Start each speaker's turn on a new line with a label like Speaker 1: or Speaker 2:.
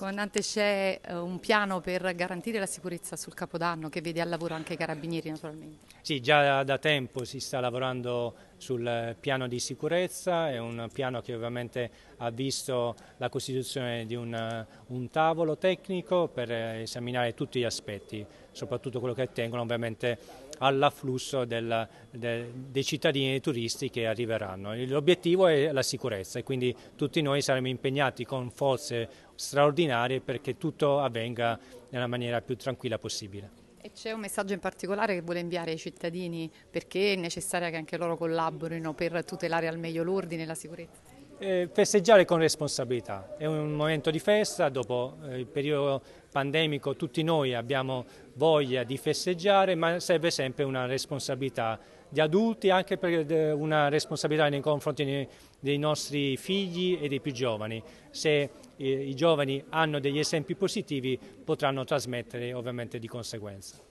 Speaker 1: Comandante, c'è eh, un piano per garantire la sicurezza sul Capodanno che vede al lavoro anche i carabinieri naturalmente.
Speaker 2: Sì, già da tempo si sta lavorando sul piano di sicurezza, è un piano che ovviamente ha visto la costituzione di un, un tavolo tecnico per esaminare tutti gli aspetti, soprattutto quello che attengono ovviamente all'afflusso del, de, dei cittadini e dei turisti che arriveranno. L'obiettivo è la sicurezza e quindi tutti noi saremo impegnati con forze straordinarie perché tutto avvenga nella maniera più tranquilla possibile.
Speaker 1: E c'è un messaggio in particolare che vuole inviare ai cittadini perché è necessario che anche loro collaborino per tutelare al meglio l'ordine e la sicurezza?
Speaker 2: Eh, festeggiare con responsabilità, è un momento di festa, dopo eh, il periodo pandemico tutti noi abbiamo voglia di festeggiare, ma serve sempre una responsabilità di adulti, anche per eh, una responsabilità nei confronti dei nostri figli e dei più giovani. Se eh, i giovani hanno degli esempi positivi potranno trasmettere ovviamente di conseguenza.